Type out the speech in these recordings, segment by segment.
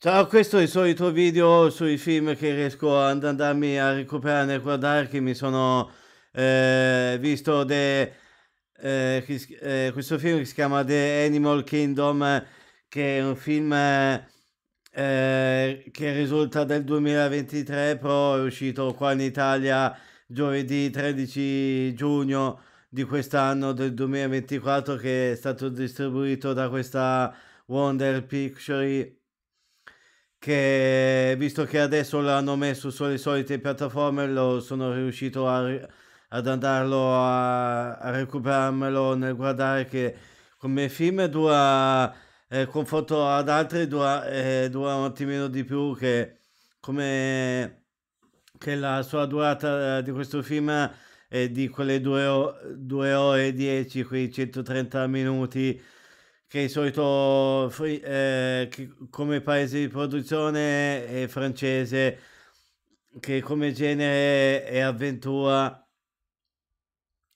Ciao, questo è il solito video sui film che riesco ad andarmi a recuperare nel guardare che mi sono eh, visto de, eh, eh questo film che si chiama The Animal Kingdom che è un film eh, che risulta del 2023 però è uscito qua in Italia giovedì 13 giugno di quest'anno del 2024 che è stato distribuito da questa Wonder Picture che visto che adesso l'hanno messo sulle solite piattaforme, lo sono riuscito a, ad andarlo a, a recuperarmelo nel guardare che come film dura, eh, confronto ad altri, dura, eh, dura un attimino di più che, come, che la sua durata eh, di questo film è di quelle 2 ore e 10, quei 130 minuti che di solito eh, che come paese di produzione è francese, che come genere è avventura,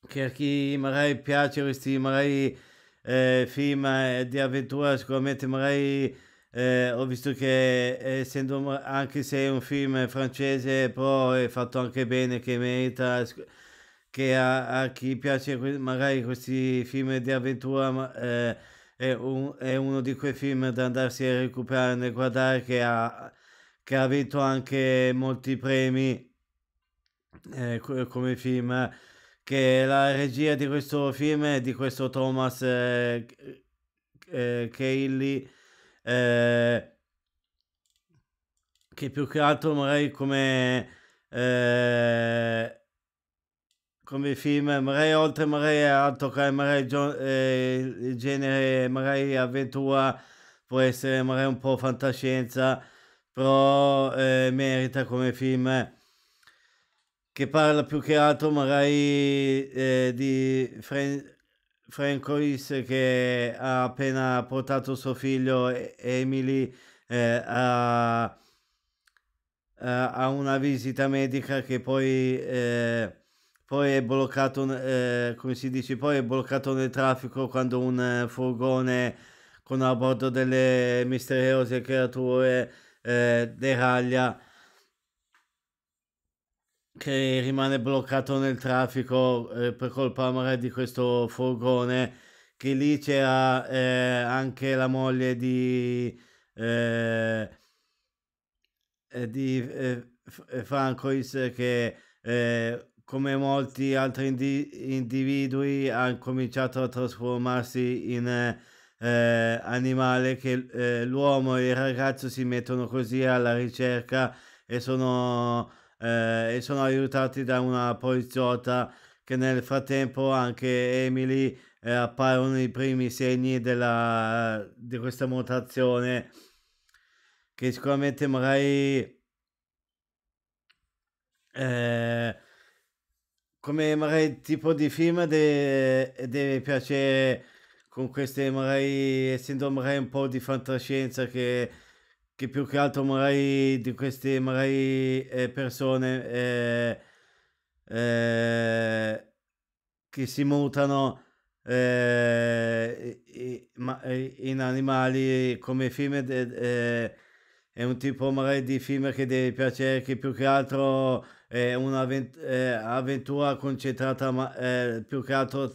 che a chi magari piace questi magari, eh, film eh, di avventura sicuramente magari eh, ho visto che eh, essendo anche se è un film francese però è fatto anche bene che merita che a, a chi piace magari questi film di avventura eh, è, un, è uno di quei film da andarsi a recuperare nel guardare che ha, che ha vinto anche molti premi eh, come film che la regia di questo film è di questo Thomas eh, eh, Cayley eh, che più che altro magari come eh, come i film Maree oltre marea, Altoca e Maree eh, genere, Maree avventura, può essere Maree un po' fantascienza, però eh, merita come film che parla più che altro magari eh, di Fran- Franco Is che ha appena portato suo figlio Emily eh, a, a, una visita medica che poi eh, poi è bloccato, eh, come si dice, poi è bloccato nel traffico quando un eh, furgone con a bordo delle misteriose creature eh, deraglia che rimane bloccato nel traffico eh, per colpa magari di questo furgone che lì c'era eh, anche la moglie di eh, di Francois che eh, come molti altri indi- individui, ha cominciato a trasformarsi in eh, animale che eh, l'uomo e il ragazzo si mettono così alla ricerca e sono, eh, e sono aiutati da una poliziotta che nel frattempo anche Emily eh, appaiono i primi segni della, di questa mutazione che sicuramente magari eh, come magari tipo di film de- deve piacere con queste magari essendo magari un po' di fantascienza che, che più che altro magari di queste magari eh, persone eh, eh, che si mutano eh, in animali come film de- eh, è un tipo magari di film che deve piacere, che più che altro è un'avventura concentrata ma, eh, più che altro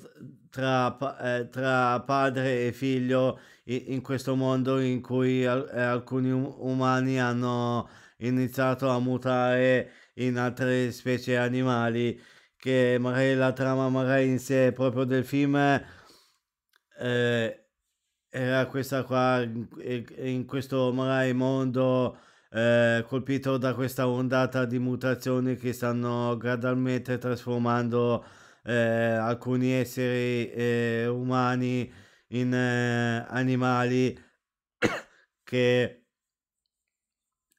tra, eh, tra padre e figlio in, in, questo mondo in cui al, eh, alcuni um, umani hanno iniziato a mutare in altre specie animali che magari la trama magari in sé proprio del film eh, era questa qua in questo magari mondo eh, colpito da questa ondata di mutazioni che stanno gradualmente trasformando eh, alcuni esseri eh, umani in eh, animali che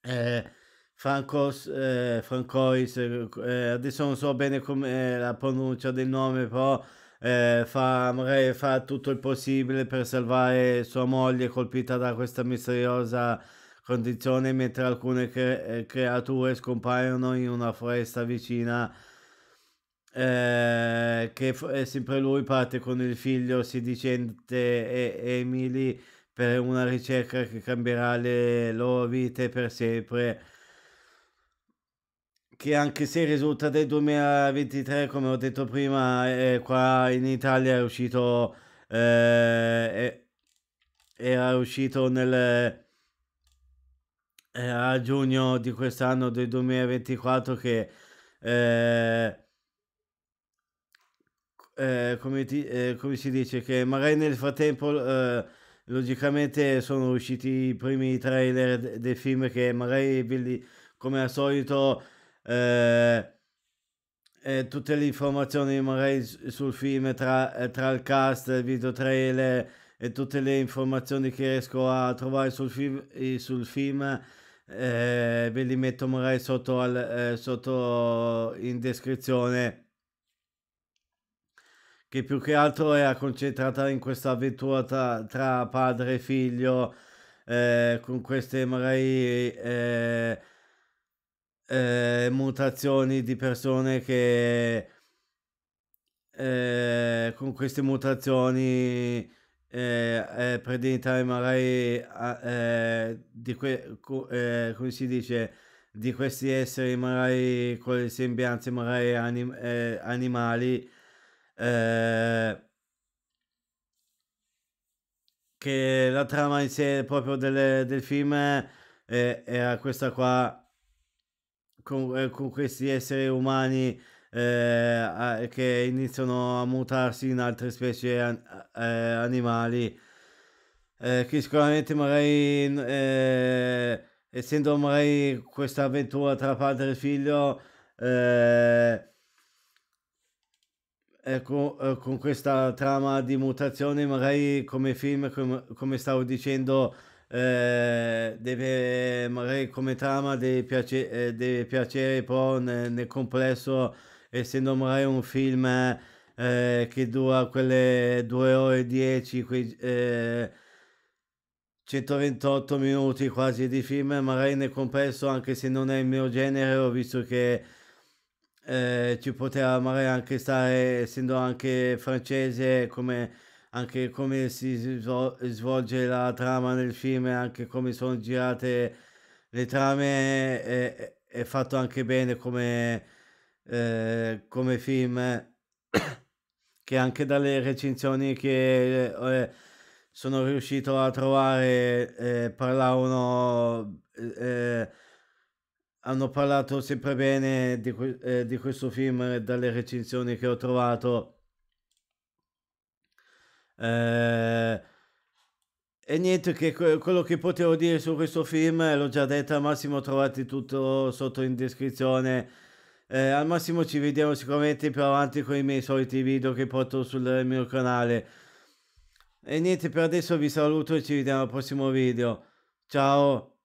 eh, Francos, eh, Francois, adesso non so bene come la pronuncia del nome, però eh, fa, magari fa tutto il possibile per salvare sua moglie colpita da questa misteriosa condizione, mentre alcune cre eh, creature scompaiono in una foresta vicina. Eh, che è sempre lui parte con il figlio si e- Emily per una ricerca che cambierà le loro vite per sempre che anche se il risultato del 2023, come ho detto prima, eh, qua in Italia è uscito, eh, era uscito nel, eh, a giugno di quest'anno del 2024 che... Eh, eh, come, ti, eh, come si dice che magari nel frattempo logicamente sono usciti i primi trailer dei film che magari come al solito eh, eh, tutte le informazioni magari sul film tra, eh, tra il cast, il video trailer e tutte le informazioni che riesco a trovare sul film, eh, sul film eh, ve li metto magari sotto, al, eh, sotto in descrizione che più che altro è concentrata in questa avventura tra, tra padre e figlio eh, con queste magari eh, eh, mutazioni di persone che eh, con queste mutazioni eh, eh magari eh, di que- eh, come si dice di questi esseri magari con le sembianze magari anim- eh, animali eh, che la trama in sé proprio delle, del film era questa qua con, eh, con questi esseri umani eh, che iniziano a mutarsi in altre specie an- eh, animali eh, che sicuramente magari eh, essendo magari questa avventura tra padre e figlio con, con, questa trama di mutazioni magari come film come, come stavo dicendo eh, deve, magari come trama deve, piace, eh, deve piacere però nel, nel, complesso, essendo magari un film eh, che dura quelle 2 ore e 10, quei, 128 eh, minuti quasi di film, magari nel complesso, anche se non è il mio genere, ho visto che eh, ci poteva magari anche stare, essendo anche francese, come anche come si svolge la trama nel film, anche come sono girate le trame, è, è fatto anche bene come, eh, come film, che anche dalle recensioni che eh, eh, sono riuscito a trovare eh, parlavano... Eh, eh, hanno parlato sempre bene di, di questo film dalle recensioni che ho trovato eh, e niente, che quello che potevo dire su questo film eh, l'ho già detto, al massimo trovate tutto sotto in descrizione. Eh, al massimo ci vediamo sicuramente più avanti con i miei soliti video che porto sul mio canale. E niente, per adesso vi saluto e ci vediamo al prossimo video. Ciao!